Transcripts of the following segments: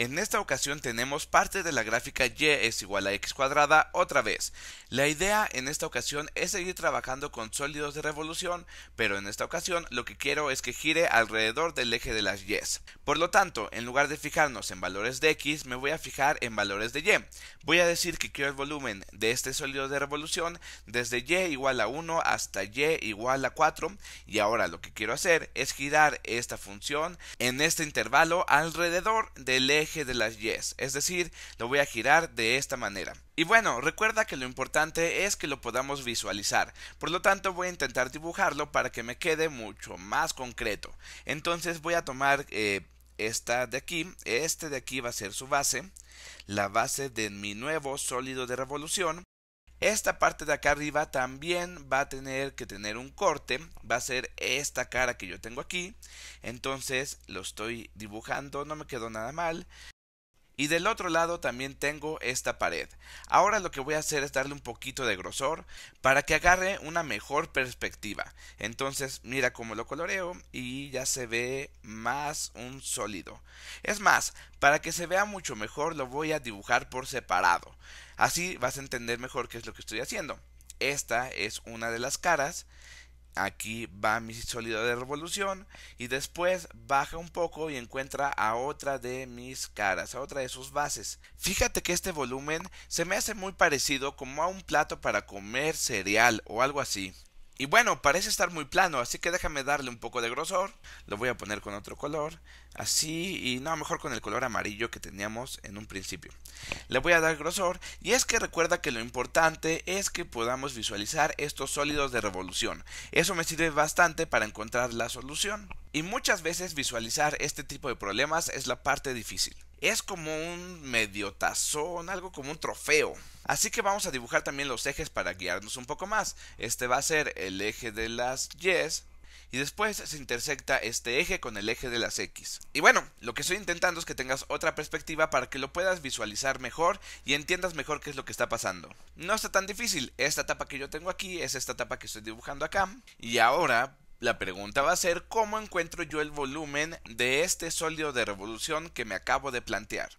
En esta ocasión tenemos parte de la gráfica y es igual a x cuadrada otra vez. La idea en esta ocasión es seguir trabajando con sólidos de revolución, pero en esta ocasión lo que quiero es que gire alrededor del eje de las y. Por lo tanto, en lugar de fijarnos en valores de x, me voy a fijar en valores de y. Voy a decir que quiero el volumen de este sólido de revolución desde y igual a 1 hasta y igual a 4 y ahora lo que quiero hacer es girar esta función en este intervalo alrededor del eje de las yes, es decir, lo voy a girar de esta manera. Y bueno, recuerda que lo importante es que lo podamos visualizar, por lo tanto voy a intentar dibujarlo para que me quede mucho más concreto. Entonces voy a tomar eh, esta de aquí, este de aquí va a ser su base, la base de mi nuevo sólido de revolución, esta parte de acá arriba también va a tener que tener un corte, va a ser esta cara que yo tengo aquí. Entonces lo estoy dibujando, no me quedó nada mal. Y del otro lado también tengo esta pared. Ahora lo que voy a hacer es darle un poquito de grosor para que agarre una mejor perspectiva. Entonces mira cómo lo coloreo y ya se ve más un sólido. Es más, para que se vea mucho mejor lo voy a dibujar por separado. Así vas a entender mejor qué es lo que estoy haciendo. Esta es una de las caras Aquí va mi sólido de revolución y después baja un poco y encuentra a otra de mis caras, a otra de sus bases. Fíjate que este volumen se me hace muy parecido como a un plato para comer cereal o algo así. Y bueno, parece estar muy plano, así que déjame darle un poco de grosor. Lo voy a poner con otro color, así, y no, mejor con el color amarillo que teníamos en un principio. Le voy a dar grosor, y es que recuerda que lo importante es que podamos visualizar estos sólidos de revolución. Eso me sirve bastante para encontrar la solución. Y muchas veces visualizar este tipo de problemas es la parte difícil es como un medio tazón, algo como un trofeo. Así que vamos a dibujar también los ejes para guiarnos un poco más. Este va a ser el eje de las Ys, y después se intersecta este eje con el eje de las X. Y bueno, lo que estoy intentando es que tengas otra perspectiva para que lo puedas visualizar mejor y entiendas mejor qué es lo que está pasando. No está tan difícil, esta tapa que yo tengo aquí es esta tapa que estoy dibujando acá y ahora la pregunta va a ser cómo encuentro yo el volumen de este sólido de revolución que me acabo de plantear.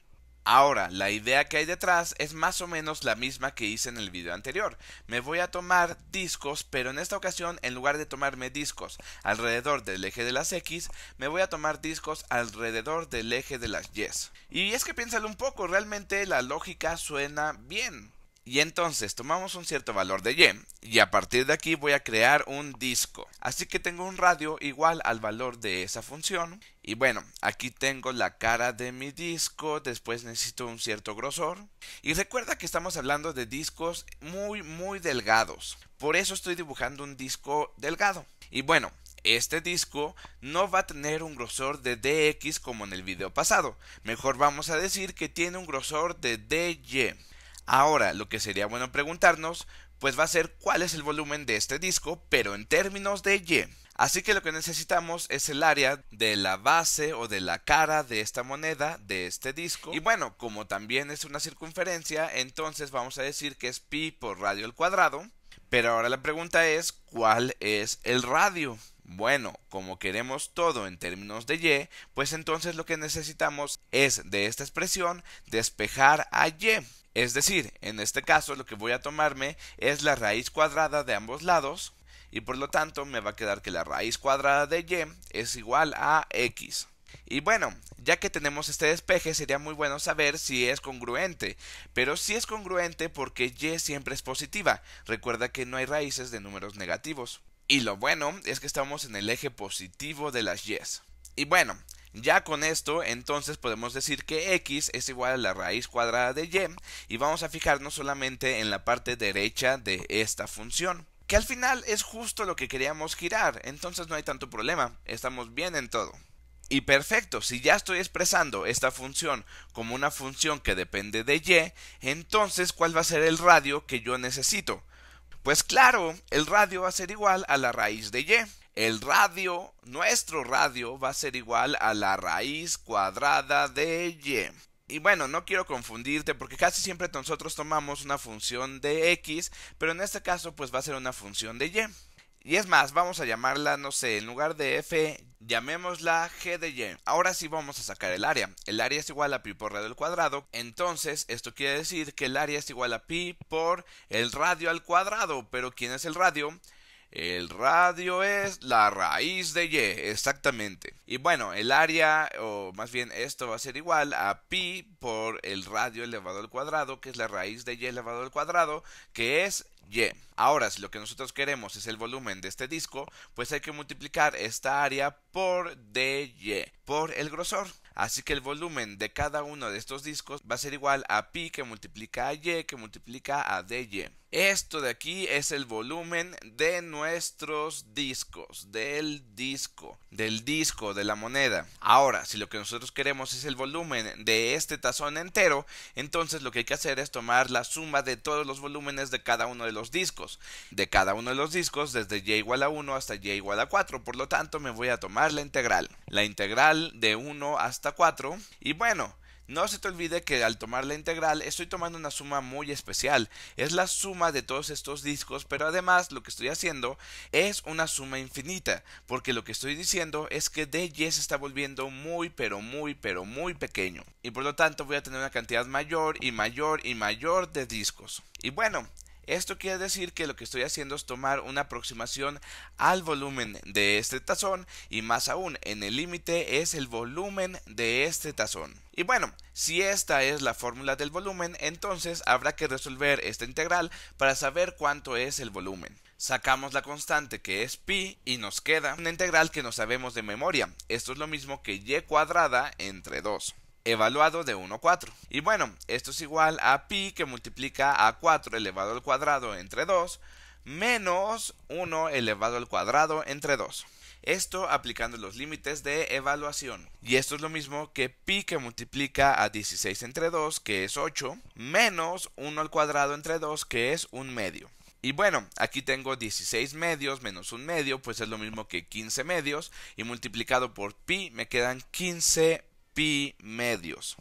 Ahora, la idea que hay detrás es más o menos la misma que hice en el video anterior. Me voy a tomar discos, pero en esta ocasión, en lugar de tomarme discos alrededor del eje de las X, me voy a tomar discos alrededor del eje de las Y. Y es que piénsalo un poco, realmente la lógica suena bien. Y entonces tomamos un cierto valor de y y a partir de aquí voy a crear un disco. Así que tengo un radio igual al valor de esa función. Y bueno, aquí tengo la cara de mi disco, después necesito un cierto grosor. Y recuerda que estamos hablando de discos muy muy delgados. Por eso estoy dibujando un disco delgado. Y bueno, este disco no va a tener un grosor de DX como en el video pasado. Mejor vamos a decir que tiene un grosor de DY. Ahora, lo que sería bueno preguntarnos, pues va a ser cuál es el volumen de este disco, pero en términos de Y. Así que lo que necesitamos es el área de la base o de la cara de esta moneda, de este disco. Y bueno, como también es una circunferencia, entonces vamos a decir que es pi por radio al cuadrado. Pero ahora la pregunta es, ¿cuál es el radio? Bueno, como queremos todo en términos de y, pues entonces lo que necesitamos es de esta expresión despejar a y. Es decir, en este caso lo que voy a tomarme es la raíz cuadrada de ambos lados y por lo tanto me va a quedar que la raíz cuadrada de y es igual a x. Y bueno, ya que tenemos este despeje sería muy bueno saber si es congruente, pero si sí es congruente porque y siempre es positiva, recuerda que no hay raíces de números negativos. Y lo bueno es que estamos en el eje positivo de las y. Y bueno, ya con esto, entonces podemos decir que x es igual a la raíz cuadrada de y y vamos a fijarnos solamente en la parte derecha de esta función que al final es justo lo que queríamos girar, entonces no hay tanto problema, estamos bien en todo. Y perfecto, si ya estoy expresando esta función como una función que depende de y, entonces ¿cuál va a ser el radio que yo necesito? Pues claro, el radio va a ser igual a la raíz de y. El radio, nuestro radio, va a ser igual a la raíz cuadrada de y y bueno, no quiero confundirte porque casi siempre nosotros tomamos una función de x, pero en este caso pues va a ser una función de y. Y es más, vamos a llamarla, no sé, en lugar de f, llamémosla g de y. Ahora sí vamos a sacar el área. El área es igual a pi por radio al cuadrado. Entonces, esto quiere decir que el área es igual a pi por el radio al cuadrado. Pero ¿quién es el radio? El radio es la raíz de y, exactamente. Y bueno, el área, o más bien esto va a ser igual a pi por el radio elevado al cuadrado, que es la raíz de y elevado al cuadrado, que es y. Ahora, si lo que nosotros queremos es el volumen de este disco, pues hay que multiplicar esta área por DY, por el grosor. Así que el volumen de cada uno de estos discos va a ser igual a pi que multiplica a y que multiplica a dy. Esto de aquí es el volumen de nuestros discos, del disco, del disco, de la moneda. Ahora, si lo que nosotros queremos es el volumen de este tazón entero, entonces lo que hay que hacer es tomar la suma de todos los volúmenes de cada uno de de los discos. De cada uno de los discos, desde y igual a 1 hasta y igual a 4. Por lo tanto, me voy a tomar la integral. La integral de 1 hasta 4. Y bueno, no se te olvide que al tomar la integral estoy tomando una suma muy especial. Es la suma de todos estos discos, pero además lo que estoy haciendo es una suma infinita, porque lo que estoy diciendo es que de dy se está volviendo muy, pero muy, pero muy pequeño. Y por lo tanto voy a tener una cantidad mayor y mayor y mayor de discos. Y bueno, esto quiere decir que lo que estoy haciendo es tomar una aproximación al volumen de este tazón y más aún en el límite es el volumen de este tazón. Y bueno, si esta es la fórmula del volumen, entonces habrá que resolver esta integral para saber cuánto es el volumen. Sacamos la constante que es pi y nos queda una integral que no sabemos de memoria. Esto es lo mismo que y cuadrada entre 2 evaluado de 1 4. Y bueno, esto es igual a pi que multiplica a 4 elevado al cuadrado entre 2 menos 1 elevado al cuadrado entre 2. Esto aplicando los límites de evaluación. Y esto es lo mismo que pi que multiplica a 16 entre 2, que es 8, menos 1 al cuadrado entre 2, que es 1 medio. Y bueno, aquí tengo 16 medios menos un medio, pues es lo mismo que 15 medios, y multiplicado por pi me quedan 15 pi medios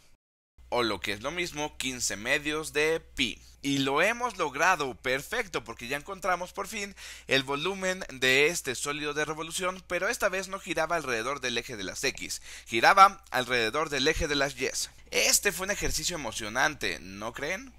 o lo que es lo mismo 15 medios de pi. Y lo hemos logrado perfecto porque ya encontramos por fin el volumen de este sólido de revolución, pero esta vez no giraba alrededor del eje de las X, giraba alrededor del eje de las Y. Este fue un ejercicio emocionante, ¿no creen?